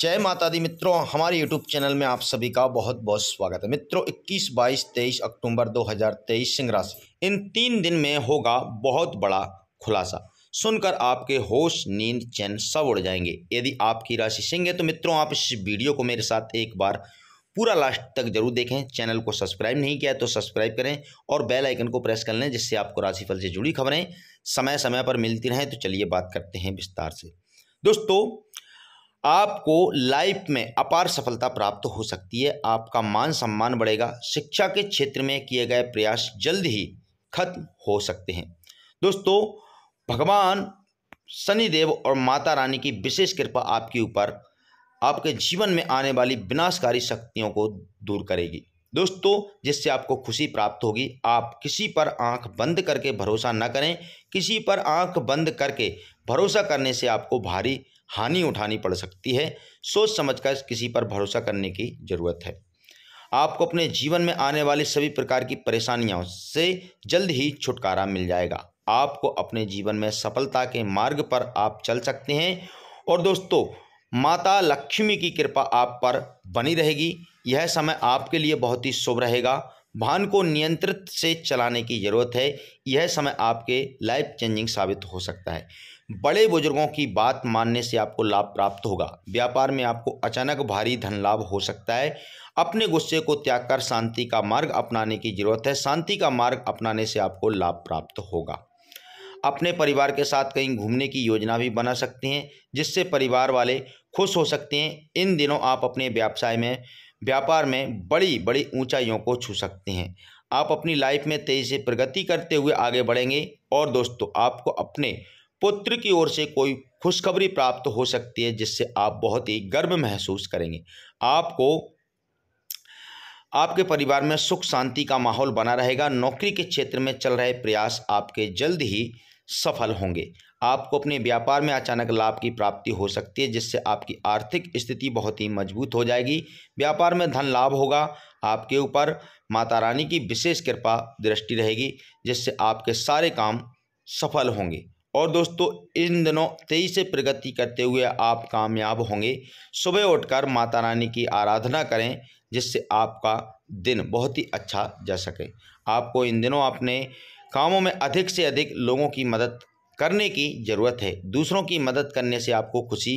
जय माता दी मित्रों हमारे YouTube चैनल में आप सभी का बहुत बहुत स्वागत है मित्रों 21, 22, 23 अक्टूबर 2023 सिंह राशि इन तीन दिन में होगा बहुत बड़ा खुलासा सुनकर आपके होश नींद चैन सब उड़ जाएंगे यदि आपकी राशि सिंह है तो मित्रों आप इस वीडियो को मेरे साथ एक बार पूरा लास्ट तक जरूर देखें चैनल को सब्सक्राइब नहीं किया तो सब्सक्राइब करें और बेल आइकन को प्रेस कर लें जिससे आपको राशिफल से जुड़ी खबरें समय समय पर मिलती रहें तो चलिए बात करते हैं विस्तार से दोस्तों आपको लाइफ में अपार सफलता प्राप्त हो सकती है आपका मान सम्मान बढ़ेगा शिक्षा के क्षेत्र में किए गए प्रयास जल्द ही खत्म हो सकते हैं दोस्तों भगवान शनिदेव और माता रानी की विशेष कृपा आपके ऊपर आपके जीवन में आने वाली विनाशकारी शक्तियों को दूर करेगी दोस्तों जिससे आपको खुशी प्राप्त होगी आप किसी पर आंख बंद करके भरोसा न करें किसी पर आंख बंद करके भरोसा करने से आपको भारी हानि उठानी पड़ सकती है सोच समझकर किसी पर भरोसा करने की ज़रूरत है आपको अपने जीवन में आने वाली सभी प्रकार की परेशानियों से जल्द ही छुटकारा मिल जाएगा आपको अपने जीवन में सफलता के मार्ग पर आप चल सकते हैं और दोस्तों माता लक्ष्मी की कृपा आप पर बनी रहेगी यह समय आपके लिए बहुत ही शुभ रहेगा वाहन को नियंत्रित से चलाने की ज़रूरत है यह समय आपके लाइफ चेंजिंग साबित हो सकता है बड़े बुजुर्गों की बात मानने से आपको लाभ प्राप्त होगा व्यापार में आपको अचानक भारी धन लाभ हो सकता है अपने गुस्से को त्याग कर शांति का मार्ग अपनाने की जरूरत है शांति का मार्ग अपनाने से आपको लाभ प्राप्त होगा अपने परिवार के साथ कहीं घूमने की योजना भी बना सकते हैं जिससे परिवार वाले खुश हो सकते हैं इन दिनों आप अपने व्यवसाय में व्यापार में बड़ी बड़ी ऊंचाइयों को छू सकते हैं आप अपनी लाइफ में तेज़ी से प्रगति करते हुए आगे बढ़ेंगे और दोस्तों आपको अपने पुत्र की ओर से कोई खुशखबरी प्राप्त हो सकती है जिससे आप बहुत ही गर्व महसूस करेंगे आपको आपके परिवार में सुख शांति का माहौल बना रहेगा नौकरी के क्षेत्र में चल रहे प्रयास आपके जल्द ही सफल होंगे आपको अपने व्यापार में अचानक लाभ की प्राप्ति हो सकती है जिससे आपकी आर्थिक स्थिति बहुत ही मजबूत हो जाएगी व्यापार में धन लाभ होगा आपके ऊपर माता रानी की विशेष कृपा दृष्टि रहेगी जिससे आपके सारे काम सफल होंगे और दोस्तों इन दिनों तेजी से प्रगति करते हुए आप कामयाब होंगे सुबह उठकर माता रानी की आराधना करें जिससे आपका दिन बहुत ही अच्छा जा सके आपको इन दिनों अपने कामों में अधिक से अधिक लोगों की मदद करने की ज़रूरत है दूसरों की मदद करने से आपको खुशी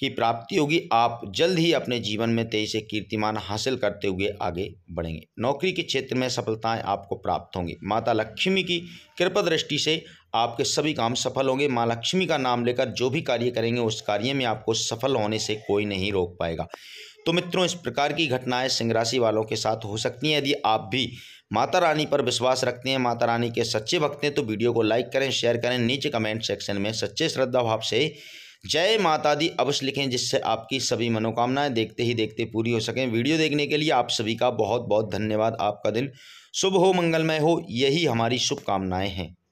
की प्राप्ति होगी आप जल्द ही अपने जीवन में तेजी से कीर्तिमान हासिल करते हुए आगे बढ़ेंगे नौकरी के क्षेत्र में सफलताएं आपको प्राप्त होंगी माता लक्ष्मी की कृपा दृष्टि से आपके सभी काम सफल होंगे माँ लक्ष्मी का नाम लेकर जो भी कार्य करेंगे उस कार्य में आपको सफल होने से कोई नहीं रोक पाएगा तो मित्रों इस प्रकार की घटनाएं सिंह राशि वालों के साथ हो सकती हैं यदि आप भी माता रानी पर विश्वास रखते हैं माता रानी के सच्चे भक्त हैं तो वीडियो को लाइक करें शेयर करें नीचे कमेंट सेक्शन में सच्चे श्रद्धा भाव से जय माता दी अवश्य लिखें जिससे आपकी सभी मनोकामनाएं देखते ही देखते पूरी हो सकें वीडियो देखने के लिए आप सभी का बहुत बहुत धन्यवाद आपका दिन शुभ हो मंगलमय हो यही हमारी शुभकामनाएं हैं